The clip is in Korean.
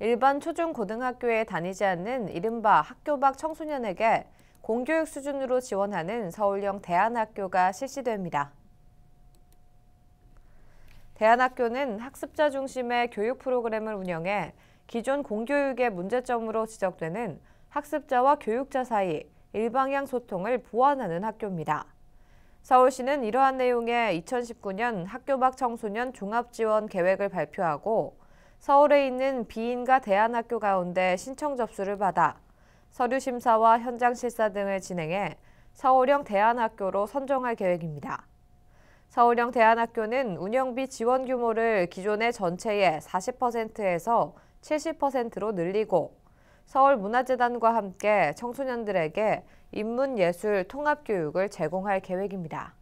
일반 초중고등학교에 다니지 않는 이른바 학교 밖 청소년에게 공교육 수준으로 지원하는 서울형 대안학교가 실시됩니다. 대안학교는 학습자 중심의 교육 프로그램을 운영해 기존 공교육의 문제점으로 지적되는 학습자와 교육자 사이 일방향 소통을 보완하는 학교입니다. 서울시는 이러한 내용의 2019년 학교 밖 청소년 종합지원 계획을 발표하고 서울에 있는 비인가 대안학교 가운데 신청 접수를 받아 서류 심사와 현장 실사 등을 진행해 서울형 대안학교로 선정할 계획입니다. 서울형 대안학교는 운영비 지원 규모를 기존의 전체의 40%에서 70%로 늘리고 서울문화재단과 함께 청소년들에게 인문예술 통합교육을 제공할 계획입니다.